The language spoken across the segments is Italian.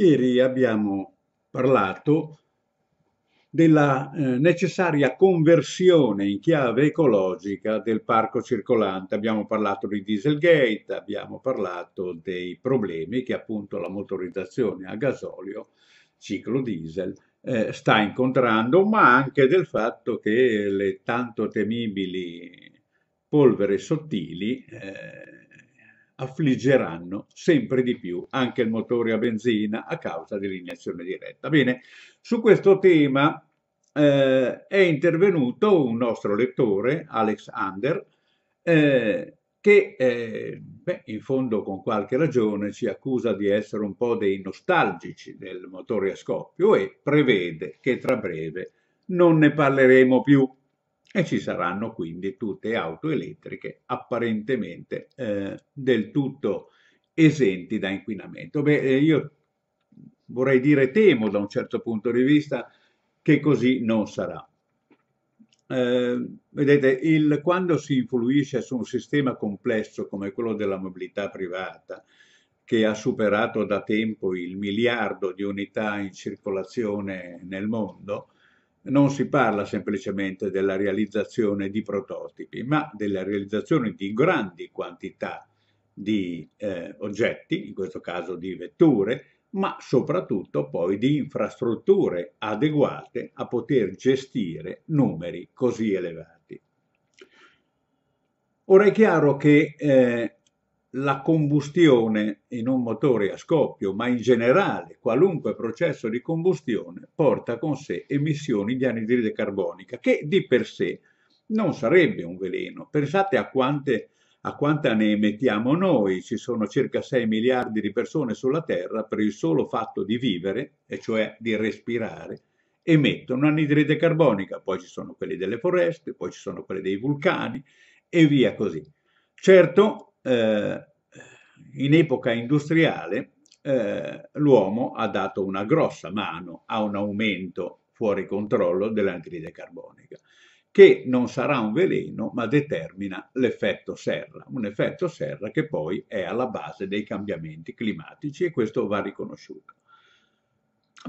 Ieri abbiamo parlato della eh, necessaria conversione in chiave ecologica del parco circolante. Abbiamo parlato di Dieselgate, abbiamo parlato dei problemi che appunto la motorizzazione a gasolio, ciclo diesel, eh, sta incontrando, ma anche del fatto che le tanto temibili polvere sottili eh, affliggeranno sempre di più anche il motore a benzina a causa dell'iniezione diretta. Bene, su questo tema eh, è intervenuto un nostro lettore, Alex Under, eh, che eh, beh, in fondo con qualche ragione ci accusa di essere un po' dei nostalgici del motore a scoppio e prevede che tra breve non ne parleremo più e ci saranno quindi tutte auto elettriche apparentemente eh, del tutto esenti da inquinamento. Beh, eh, io vorrei dire temo da un certo punto di vista che così non sarà. Eh, vedete, il, quando si influisce su un sistema complesso come quello della mobilità privata, che ha superato da tempo il miliardo di unità in circolazione nel mondo, non si parla semplicemente della realizzazione di prototipi, ma della realizzazione di grandi quantità di eh, oggetti, in questo caso di vetture, ma soprattutto poi di infrastrutture adeguate a poter gestire numeri così elevati. Ora è chiaro che eh, la combustione in un motore a scoppio, ma in generale qualunque processo di combustione porta con sé emissioni di anidride carbonica, che di per sé non sarebbe un veleno. Pensate a quante a quanta ne emettiamo noi. Ci sono circa 6 miliardi di persone sulla Terra per il solo fatto di vivere, e cioè di respirare, emettono anidride carbonica. Poi ci sono quelli delle foreste, poi ci sono quelli dei vulcani e via così. Certo, eh, in epoca industriale eh, l'uomo ha dato una grossa mano a un aumento fuori controllo dell'anidride carbonica, che non sarà un veleno ma determina l'effetto serra, un effetto serra che poi è alla base dei cambiamenti climatici e questo va riconosciuto.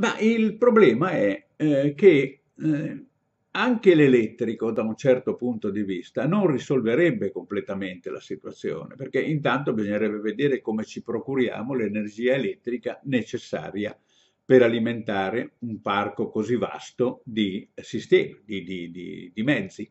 Ma il problema è eh, che eh, anche l'elettrico, da un certo punto di vista, non risolverebbe completamente la situazione, perché intanto bisognerebbe vedere come ci procuriamo l'energia elettrica necessaria per alimentare un parco così vasto di sistemi, di, di, di, di mezzi.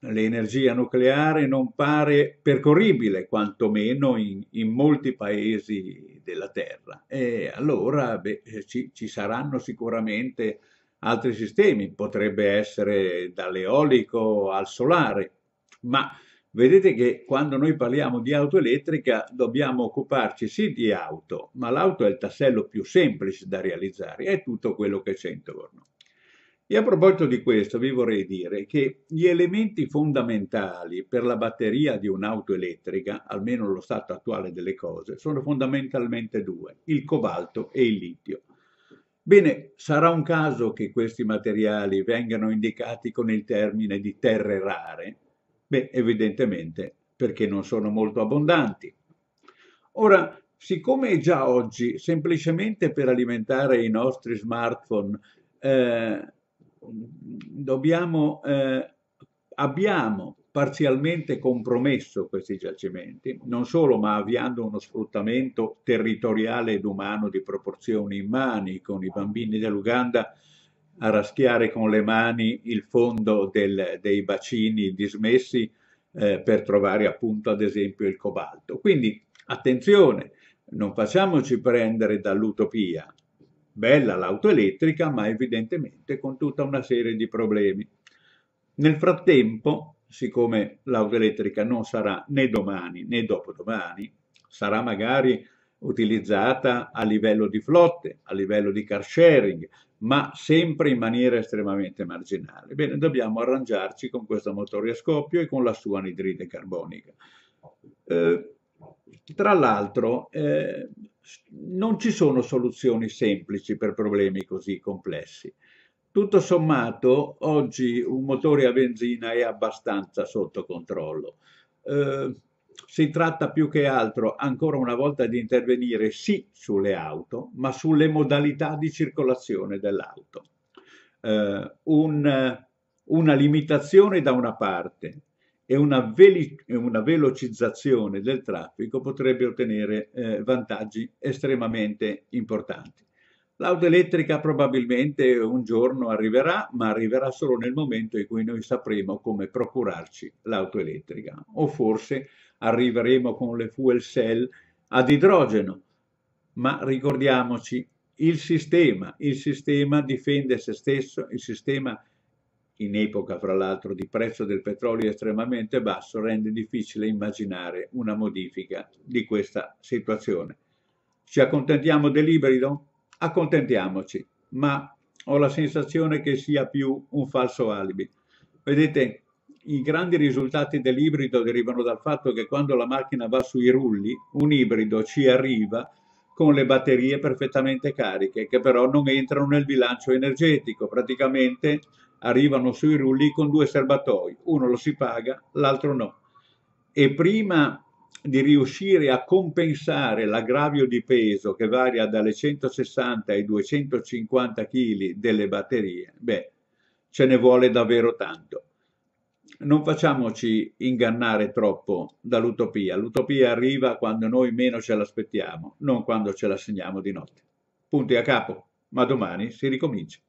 L'energia nucleare non pare percorribile, quantomeno in, in molti paesi della Terra. E allora beh, ci, ci saranno sicuramente altri sistemi, potrebbe essere dall'eolico al solare, ma vedete che quando noi parliamo di auto elettrica dobbiamo occuparci sì di auto, ma l'auto è il tassello più semplice da realizzare, è tutto quello che c'è intorno. E a proposito di questo vi vorrei dire che gli elementi fondamentali per la batteria di un'auto elettrica, almeno lo stato attuale delle cose, sono fondamentalmente due, il cobalto e il litio. Bene, sarà un caso che questi materiali vengano indicati con il termine di terre rare? Beh, evidentemente perché non sono molto abbondanti. Ora, siccome già oggi, semplicemente per alimentare i nostri smartphone, eh, dobbiamo, eh, abbiamo parzialmente compromesso questi giacimenti, non solo ma avviando uno sfruttamento territoriale ed umano di proporzioni immani, con i bambini dell'Uganda a raschiare con le mani il fondo del, dei bacini dismessi eh, per trovare appunto ad esempio il cobalto. Quindi attenzione, non facciamoci prendere dall'utopia, bella l'auto elettrica ma evidentemente con tutta una serie di problemi. Nel frattempo siccome l'auto elettrica non sarà né domani né dopodomani, sarà magari utilizzata a livello di flotte, a livello di car sharing, ma sempre in maniera estremamente marginale. Bene, dobbiamo arrangiarci con questo motore a scoppio e con la sua anidride carbonica. Eh, tra l'altro, eh, non ci sono soluzioni semplici per problemi così complessi. Tutto sommato, oggi un motore a benzina è abbastanza sotto controllo. Eh, si tratta più che altro ancora una volta di intervenire sì sulle auto, ma sulle modalità di circolazione dell'auto. Eh, un, una limitazione da una parte e una, una velocizzazione del traffico potrebbe ottenere eh, vantaggi estremamente importanti. L'auto elettrica probabilmente un giorno arriverà, ma arriverà solo nel momento in cui noi sapremo come procurarci l'auto elettrica. O forse arriveremo con le fuel cell ad idrogeno. Ma ricordiamoci, il sistema, il sistema difende se stesso, il sistema in epoca fra l'altro di prezzo del petrolio estremamente basso rende difficile immaginare una modifica di questa situazione. Ci accontentiamo dell'ibrido? accontentiamoci, ma ho la sensazione che sia più un falso alibi. Vedete, i grandi risultati dell'ibrido derivano dal fatto che quando la macchina va sui rulli, un ibrido ci arriva con le batterie perfettamente cariche, che però non entrano nel bilancio energetico, praticamente arrivano sui rulli con due serbatoi, uno lo si paga, l'altro no. E prima di riuscire a compensare l'aggravio di peso che varia dalle 160 ai 250 kg delle batterie, beh, ce ne vuole davvero tanto. Non facciamoci ingannare troppo dall'utopia. L'utopia arriva quando noi meno ce l'aspettiamo, non quando ce la segniamo di notte. Punti a capo, ma domani si ricomincia.